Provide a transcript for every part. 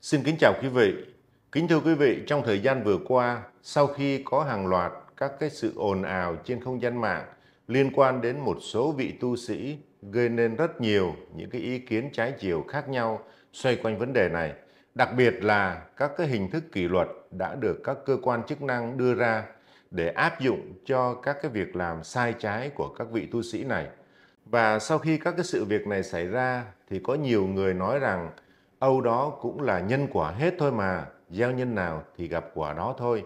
Xin kính chào quý vị. Kính thưa quý vị, trong thời gian vừa qua, sau khi có hàng loạt các cái sự ồn ào trên không gian mạng liên quan đến một số vị tu sĩ gây nên rất nhiều những cái ý kiến trái chiều khác nhau xoay quanh vấn đề này, đặc biệt là các cái hình thức kỷ luật đã được các cơ quan chức năng đưa ra để áp dụng cho các cái việc làm sai trái của các vị tu sĩ này. Và sau khi các cái sự việc này xảy ra thì có nhiều người nói rằng Âu đó cũng là nhân quả hết thôi mà, gieo nhân nào thì gặp quả đó thôi.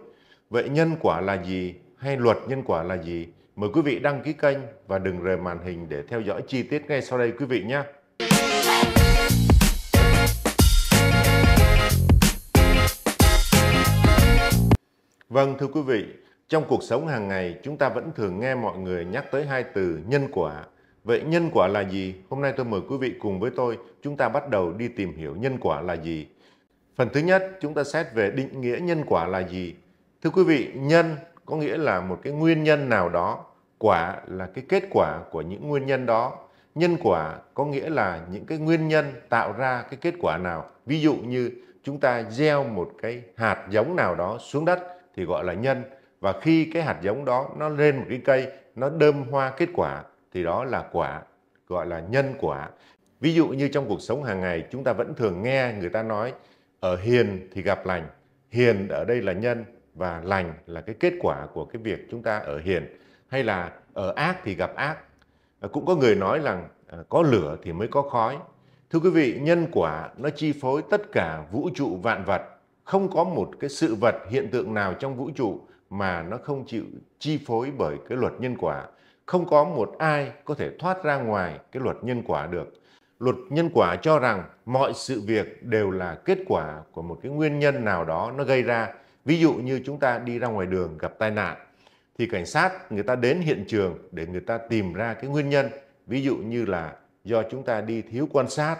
Vậy nhân quả là gì hay luật nhân quả là gì? Mời quý vị đăng ký kênh và đừng rời màn hình để theo dõi chi tiết ngay sau đây quý vị nhé. Vâng thưa quý vị, trong cuộc sống hàng ngày chúng ta vẫn thường nghe mọi người nhắc tới hai từ nhân quả Vậy nhân quả là gì? Hôm nay tôi mời quý vị cùng với tôi chúng ta bắt đầu đi tìm hiểu nhân quả là gì. Phần thứ nhất, chúng ta xét về định nghĩa nhân quả là gì. Thưa quý vị, nhân có nghĩa là một cái nguyên nhân nào đó, quả là cái kết quả của những nguyên nhân đó. Nhân quả có nghĩa là những cái nguyên nhân tạo ra cái kết quả nào. Ví dụ như chúng ta gieo một cái hạt giống nào đó xuống đất thì gọi là nhân và khi cái hạt giống đó nó lên một cái cây nó đơm hoa kết quả thì đó là quả, gọi là nhân quả. Ví dụ như trong cuộc sống hàng ngày chúng ta vẫn thường nghe người ta nói ở hiền thì gặp lành, hiền ở đây là nhân và lành là cái kết quả của cái việc chúng ta ở hiền hay là ở ác thì gặp ác. Ờ, cũng có người nói rằng ờ, có lửa thì mới có khói. Thưa quý vị, nhân quả nó chi phối tất cả vũ trụ vạn vật. Không có một cái sự vật hiện tượng nào trong vũ trụ mà nó không chịu chi phối bởi cái luật nhân quả không có một ai có thể thoát ra ngoài cái luật nhân quả được. Luật nhân quả cho rằng mọi sự việc đều là kết quả của một cái nguyên nhân nào đó nó gây ra. Ví dụ như chúng ta đi ra ngoài đường gặp tai nạn thì cảnh sát người ta đến hiện trường để người ta tìm ra cái nguyên nhân. Ví dụ như là do chúng ta đi thiếu quan sát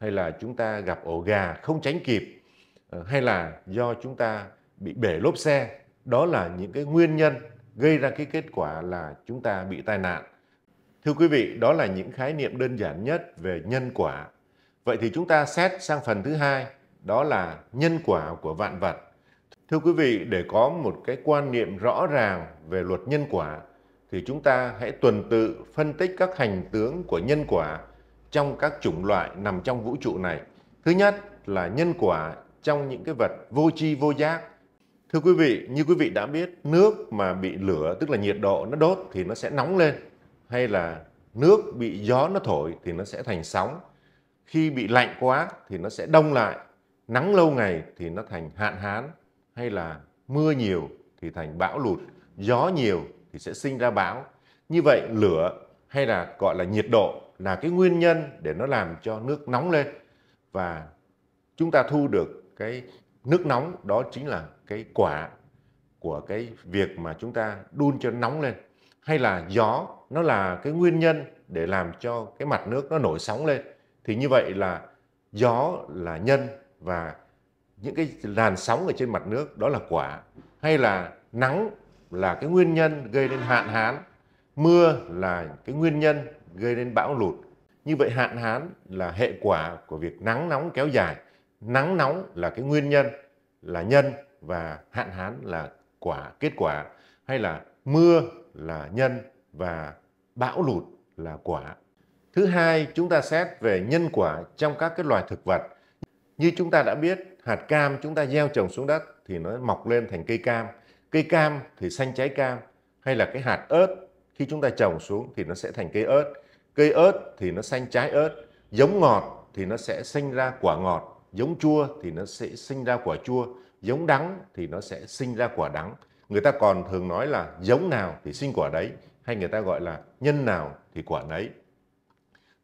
hay là chúng ta gặp ổ gà không tránh kịp ờ, hay là do chúng ta bị bể lốp xe. Đó là những cái nguyên nhân gây ra cái kết quả là chúng ta bị tai nạn. Thưa quý vị, đó là những khái niệm đơn giản nhất về nhân quả. Vậy thì chúng ta xét sang phần thứ hai, đó là nhân quả của vạn vật. Thưa quý vị, để có một cái quan niệm rõ ràng về luật nhân quả thì chúng ta hãy tuần tự phân tích các hành tướng của nhân quả trong các chủng loại nằm trong vũ trụ này. Thứ nhất là nhân quả trong những cái vật vô tri vô giác Thưa quý vị, như quý vị đã biết, nước mà bị lửa, tức là nhiệt độ nó đốt thì nó sẽ nóng lên. Hay là nước bị gió nó thổi thì nó sẽ thành sóng. Khi bị lạnh quá thì nó sẽ đông lại. Nắng lâu ngày thì nó thành hạn hán. Hay là mưa nhiều thì thành bão lụt. Gió nhiều thì sẽ sinh ra bão. Như vậy lửa hay là gọi là nhiệt độ là cái nguyên nhân để nó làm cho nước nóng lên. Và chúng ta thu được cái nước nóng đó chính là cái quả của cái việc mà chúng ta đun cho nóng lên hay là gió nó là cái nguyên nhân để làm cho cái mặt nước nó nổi sóng lên thì như vậy là gió là nhân và những cái làn sóng ở trên mặt nước đó là quả hay là nắng là cái nguyên nhân gây nên hạn hán mưa là cái nguyên nhân gây nên bão lụt như vậy hạn hán là hệ quả của việc nắng nóng kéo dài nắng nóng là cái nguyên nhân là nhân và hạn hán là quả kết quả hay là mưa là nhân và bão lụt là quả. Thứ hai, chúng ta xét về nhân quả trong các cái loài thực vật. Như chúng ta đã biết, hạt cam chúng ta gieo trồng xuống đất thì nó mọc lên thành cây cam. Cây cam thì xanh trái cam hay là cái hạt ớt khi chúng ta trồng xuống thì nó sẽ thành cây ớt. Cây ớt thì nó xanh trái ớt, giống ngọt thì nó sẽ sinh ra quả ngọt giống chua thì nó sẽ sinh ra quả chua giống đắng thì nó sẽ sinh ra quả đắng người ta còn thường nói là giống nào thì sinh quả đấy hay người ta gọi là nhân nào thì quả đấy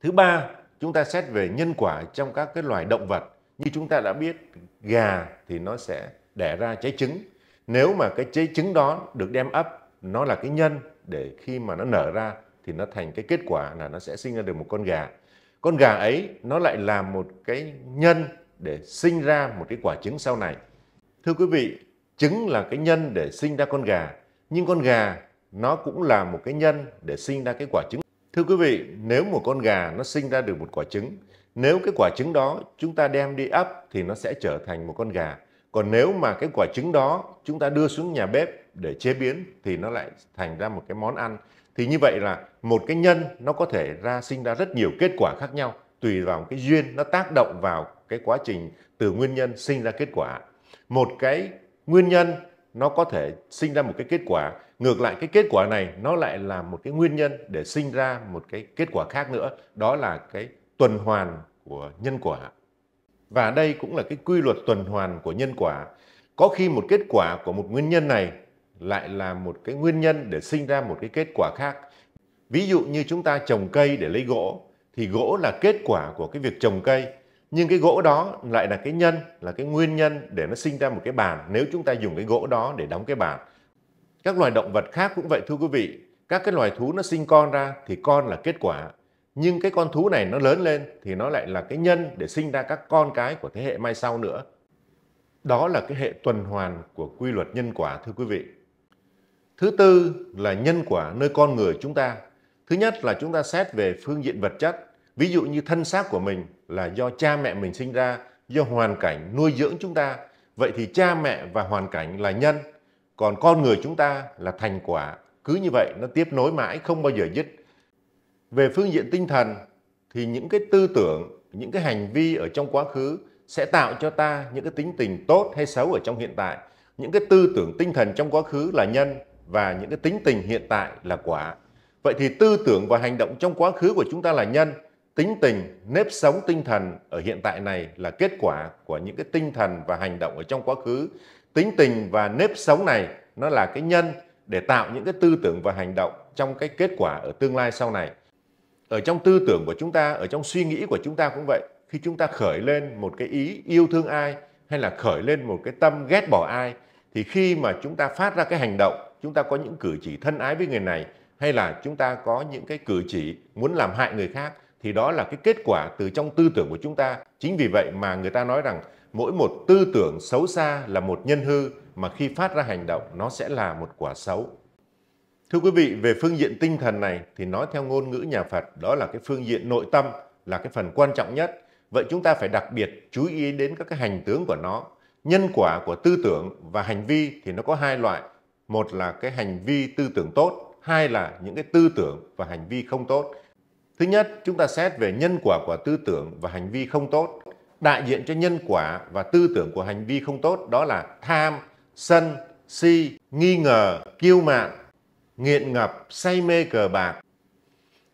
thứ ba chúng ta xét về nhân quả trong các cái loài động vật như chúng ta đã biết gà thì nó sẽ đẻ ra trái trứng nếu mà cái trái trứng đó được đem ấp nó là cái nhân để khi mà nó nở ra thì nó thành cái kết quả là nó sẽ sinh ra được một con gà con gà ấy nó lại là một cái nhân để sinh ra một cái quả trứng sau này. Thưa quý vị, trứng là cái nhân để sinh ra con gà, nhưng con gà nó cũng là một cái nhân để sinh ra cái quả trứng. Thưa quý vị, nếu một con gà nó sinh ra được một quả trứng, nếu cái quả trứng đó chúng ta đem đi ấp thì nó sẽ trở thành một con gà. Còn nếu mà cái quả trứng đó chúng ta đưa xuống nhà bếp để chế biến thì nó lại thành ra một cái món ăn. Thì như vậy là một cái nhân nó có thể ra sinh ra rất nhiều kết quả khác nhau tùy vào cái duyên nó tác động vào cái quá trình từ nguyên nhân sinh ra kết quả một cái nguyên nhân nó có thể sinh ra một cái kết quả ngược lại cái kết quả này nó lại là một cái nguyên nhân để sinh ra một cái kết quả khác nữa đó là cái tuần hoàn của nhân quả và đây cũng là cái quy luật tuần hoàn của nhân quả có khi một kết quả của một nguyên nhân này lại là một cái nguyên nhân để sinh ra một cái kết quả khác ví dụ như chúng ta trồng cây để lấy gỗ thì gỗ là kết quả của cái việc trồng cây nhưng cái gỗ đó lại là cái nhân là cái nguyên nhân để nó sinh ra một cái bàn nếu chúng ta dùng cái gỗ đó để đóng cái bàn các loài động vật khác cũng vậy thưa quý vị các cái loài thú nó sinh con ra thì con là kết quả nhưng cái con thú này nó lớn lên thì nó lại là cái nhân để sinh ra các con cái của thế hệ mai sau nữa đó là cái hệ tuần hoàn của quy luật nhân quả thưa quý vị thứ tư là nhân quả nơi con người chúng ta Thứ nhất là chúng ta xét về phương diện vật chất. Ví dụ như thân xác của mình là do cha mẹ mình sinh ra, do hoàn cảnh nuôi dưỡng chúng ta. Vậy thì cha mẹ và hoàn cảnh là nhân, còn con người chúng ta là thành quả. Cứ như vậy nó tiếp nối mãi không bao giờ dứt. Về phương diện tinh thần thì những cái tư tưởng, những cái hành vi ở trong quá khứ sẽ tạo cho ta những cái tính tình tốt hay xấu ở trong hiện tại. Những cái tư tưởng tinh thần trong quá khứ là nhân và những cái tính tình hiện tại là quả. Vậy thì tư tưởng và hành động trong quá khứ của chúng ta là nhân, tính tình, nếp sống tinh thần ở hiện tại này là kết quả của những cái tinh thần và hành động ở trong quá khứ. Tính tình và nếp sống này nó là cái nhân để tạo những cái tư tưởng và hành động trong cái kết quả ở tương lai sau này. Ở trong tư tưởng của chúng ta, ở trong suy nghĩ của chúng ta cũng vậy. Khi chúng ta khởi lên một cái ý yêu thương ai hay là khởi lên một cái tâm ghét bỏ ai thì khi mà chúng ta phát ra cái hành động, chúng ta có những cử chỉ thân ái với người này hay là chúng ta có những cái cử chỉ muốn làm hại người khác thì đó là cái kết quả từ trong tư tưởng của chúng ta. Chính vì vậy mà người ta nói rằng mỗi một tư tưởng xấu xa là một nhân hư mà khi phát ra hành động nó sẽ là một quả xấu. Thưa quý vị, về phương diện tinh thần này thì nói theo ngôn ngữ nhà Phật đó là cái phương diện nội tâm là cái phần quan trọng nhất. Vậy chúng ta phải đặc biệt chú ý đến các cái hành tướng của nó. Nhân quả của tư tưởng và hành vi thì nó có hai loại. Một là cái hành vi tư tưởng tốt hai là những cái tư tưởng và hành vi không tốt. Thứ nhất, chúng ta xét về nhân quả của tư tưởng và hành vi không tốt. Đại diện cho nhân quả và tư tưởng của hành vi không tốt đó là tham, sân, si, nghi ngờ, kiêu mạn, nghiện ngập, say mê cờ bạc.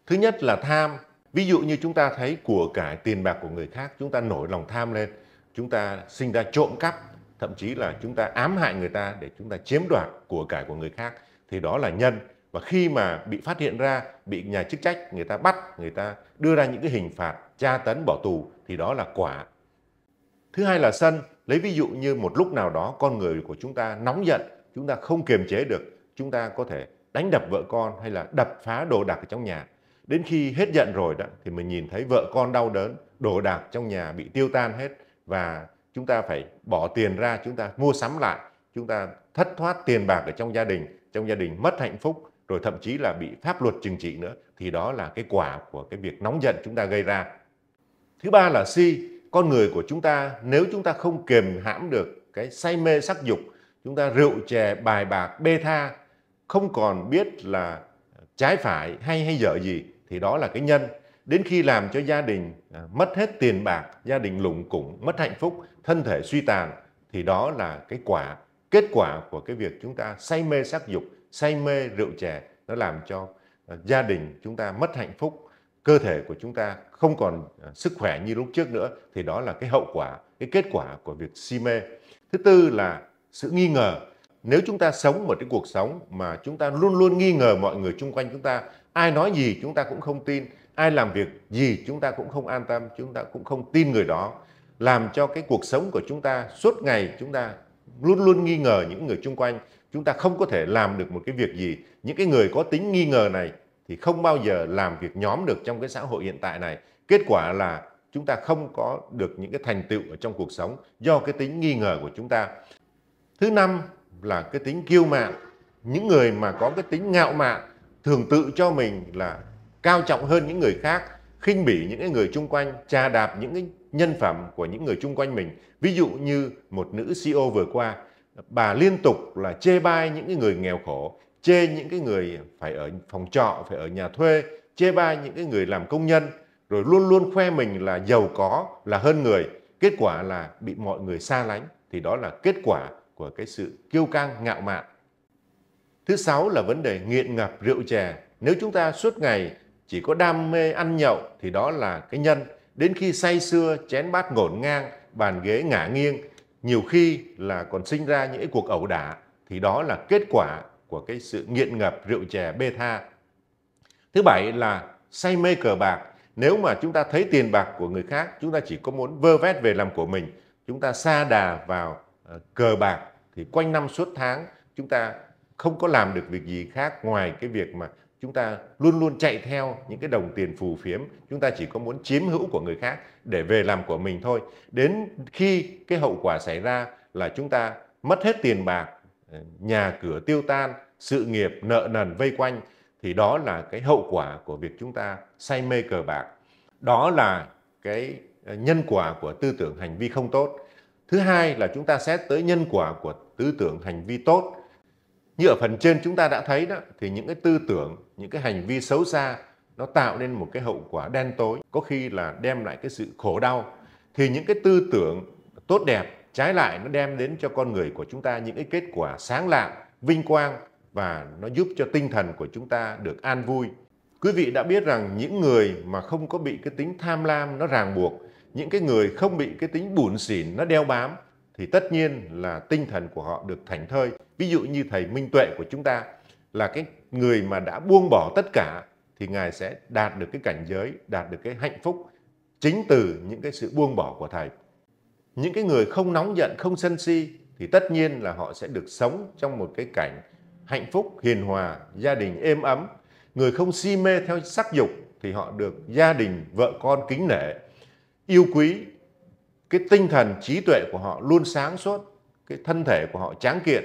Thứ nhất là tham. Ví dụ như chúng ta thấy của cải tiền bạc của người khác, chúng ta nổi lòng tham lên, chúng ta sinh ra trộm cắp, thậm chí là chúng ta ám hại người ta để chúng ta chiếm đoạt của cải của người khác thì đó là nhân và khi mà bị phát hiện ra bị nhà chức trách người ta bắt người ta đưa ra những cái hình phạt tra tấn bỏ tù thì đó là quả thứ hai là sân lấy ví dụ như một lúc nào đó con người của chúng ta nóng giận chúng ta không kiềm chế được chúng ta có thể đánh đập vợ con hay là đập phá đồ đạc ở trong nhà đến khi hết giận rồi đó thì mình nhìn thấy vợ con đau đớn đồ đạc trong nhà bị tiêu tan hết và chúng ta phải bỏ tiền ra chúng ta mua sắm lại chúng ta thất thoát tiền bạc ở trong gia đình trong gia đình mất hạnh phúc rồi thậm chí là bị pháp luật trừng trị nữa thì đó là cái quả của cái việc nóng giận chúng ta gây ra thứ ba là si con người của chúng ta nếu chúng ta không kiềm hãm được cái say mê sắc dục chúng ta rượu chè bài bạc bê tha không còn biết là trái phải hay hay dở gì thì đó là cái nhân đến khi làm cho gia đình à, mất hết tiền bạc gia đình lụng củng mất hạnh phúc thân thể suy tàn thì đó là cái quả kết quả của cái việc chúng ta say mê sắc dục say mê rượu chè nó làm cho ờ, gia đình chúng ta mất hạnh phúc cơ thể của chúng ta không còn ờ, sức khỏe như lúc trước nữa thì đó là cái hậu quả cái kết quả của việc si mê thứ tư là sự nghi ngờ nếu chúng ta sống một cái cuộc sống mà chúng ta luôn luôn nghi ngờ mọi người chung quanh chúng ta ai nói gì chúng ta cũng không tin ai làm việc gì chúng ta cũng không an tâm chúng ta cũng không tin người đó làm cho cái cuộc sống của chúng ta suốt ngày chúng ta luôn luôn nghi ngờ những người chung quanh chúng ta không có thể làm được một cái việc gì những cái người có tính nghi ngờ này thì không bao giờ làm việc nhóm được trong cái xã hội hiện tại này kết quả là chúng ta không có được những cái thành tựu ở trong cuộc sống do cái tính nghi ngờ của chúng ta thứ năm là cái tính kiêu mạn những người mà có cái tính ngạo mạn thường tự cho mình là cao trọng hơn những người khác khinh bỉ những cái người chung quanh trà đạp những cái nhân phẩm của những người chung quanh mình ví dụ như một nữ CEO vừa qua bà liên tục là chê bai những cái người nghèo khổ, chê những cái người phải ở phòng trọ, phải ở nhà thuê, chê bai những cái người làm công nhân, rồi luôn luôn khoe mình là giàu có, là hơn người. Kết quả là bị mọi người xa lánh, thì đó là kết quả của cái sự kiêu căng, ngạo mạn. Thứ sáu là vấn đề nghiện ngập rượu chè. Nếu chúng ta suốt ngày chỉ có đam mê ăn nhậu thì đó là cái nhân. Đến khi say xưa, chén bát ngổn ngang, bàn ghế ngả nghiêng nhiều khi là còn sinh ra những cuộc ẩu đả thì đó là kết quả của cái sự nghiện ngập rượu chè bê tha. Thứ bảy là say mê cờ bạc. Nếu mà chúng ta thấy tiền bạc của người khác, chúng ta chỉ có muốn vơ vét về làm của mình, chúng ta xa đà vào ờ, cờ bạc thì quanh năm suốt tháng chúng ta không có làm được việc gì khác ngoài cái việc mà chúng ta luôn luôn chạy theo những cái đồng tiền phù phiếm chúng ta chỉ có muốn chiếm hữu của người khác để về làm của mình thôi đến khi cái hậu quả xảy ra là chúng ta mất hết tiền bạc nhà cửa tiêu tan sự nghiệp nợ nần vây quanh thì đó là cái hậu quả của việc chúng ta say mê cờ bạc đó là cái ờ, nhân quả của tư tưởng hành vi không tốt thứ hai là chúng ta xét tới nhân quả của tư tưởng hành vi tốt như ở phần trên chúng ta đã thấy đó thì những cái tư tưởng những cái hành vi xấu xa nó tạo nên một cái hậu quả đen tối có khi là đem lại cái sự khổ đau thì những cái tư tưởng tốt đẹp trái lại nó đem đến cho con người của chúng ta những cái kết quả sáng lạng vinh quang và nó giúp cho tinh thần của chúng ta được an vui quý vị đã biết rằng những người mà không có bị cái tính tham lam nó ràng buộc những cái người không bị cái tính bủn xỉn nó đeo bám thì tất nhiên là tinh thần của họ được thảnh thơi ví dụ như thầy minh tuệ của chúng ta là cái người mà đã buông bỏ tất cả thì ngài sẽ đạt được cái cảnh giới đạt được cái hạnh phúc chính từ những cái sự buông bỏ của thầy những cái người không nóng giận không sân si thì tất nhiên là họ sẽ được sống trong một cái cảnh hạnh phúc hiền hòa gia đình êm ấm người không si mê theo sắc dục thì họ được gia đình vợ con kính nể yêu quý cái tinh thần trí tuệ của họ luôn sáng suốt cái thân thể của họ tráng kiện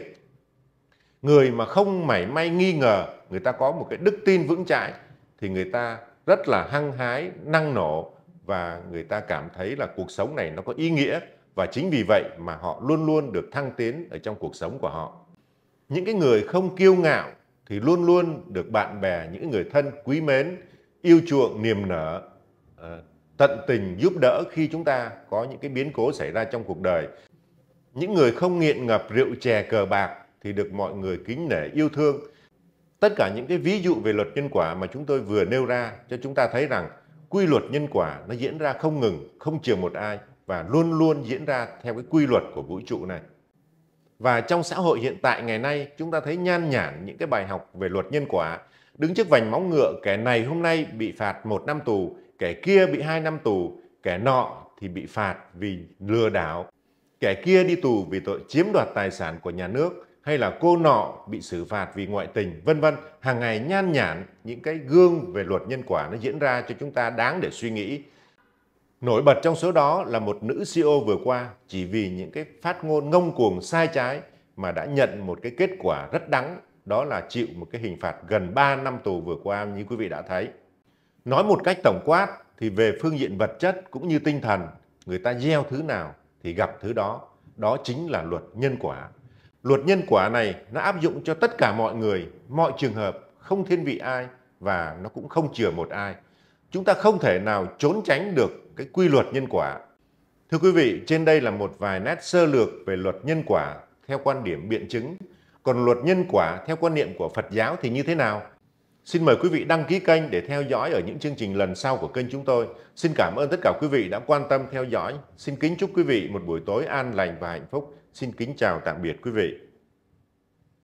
người mà không mảy may nghi ngờ người ta có một cái đức tin vững chãi thì người ta rất là hăng hái năng nổ và người ta cảm thấy là cuộc sống này nó có ý nghĩa và chính vì vậy mà họ luôn luôn được thăng tiến ở trong cuộc sống của họ những cái người không kiêu ngạo thì luôn luôn được bạn bè những người thân quý mến yêu chuộng niềm nở ờ, tận tình giúp đỡ khi chúng ta có những cái biến cố xảy ra trong cuộc đời những người không nghiện ngập rượu chè cờ bạc thì được mọi người kính nể yêu thương. Tất cả những cái ví dụ về luật nhân quả mà chúng tôi vừa nêu ra cho chúng ta thấy rằng quy luật nhân quả nó diễn ra không ngừng, không chừa một ai và luôn luôn diễn ra theo cái quy luật của vũ trụ này. Và trong xã hội hiện tại ngày nay, chúng ta thấy nhan nhản những cái bài học về luật nhân quả. Đứng trước vành móng ngựa, kẻ này hôm nay bị phạt một năm tù, kẻ kia bị hai năm tù, kẻ nọ thì bị phạt vì lừa đảo, kẻ kia đi tù vì tội chiếm đoạt tài sản của nhà nước hay là cô nọ bị xử phạt vì ngoại tình vân vân hàng ngày nhan nhản những cái gương về luật nhân quả nó diễn ra cho chúng ta đáng để suy nghĩ nổi bật trong số đó là một nữ CEO vừa qua chỉ vì những cái phát ngôn ngông cuồng sai trái mà đã nhận một cái kết quả rất đắng đó là chịu một cái hình phạt gần 3 năm tù vừa qua như quý vị đã thấy nói một cách tổng quát thì về phương diện vật chất cũng như tinh thần người ta gieo thứ nào thì gặp thứ đó đó chính là luật nhân quả Luật nhân quả này nó áp dụng cho tất cả mọi người, mọi trường hợp, không thiên vị ai và nó cũng không chừa một ai. Chúng ta không thể nào trốn tránh được cái quy luật nhân quả. Thưa quý vị, trên đây là một vài nét sơ lược về luật nhân quả theo quan điểm biện chứng. Còn luật nhân quả theo quan niệm của Phật giáo thì như thế nào? Xin mời quý vị đăng ký kênh để theo dõi ở những chương trình lần sau của kênh chúng tôi. Xin cảm ơn tất cả quý vị đã quan tâm theo dõi. Xin kính chúc quý vị một buổi tối an lành và hạnh phúc. Xin kính chào tạm biệt quý vị.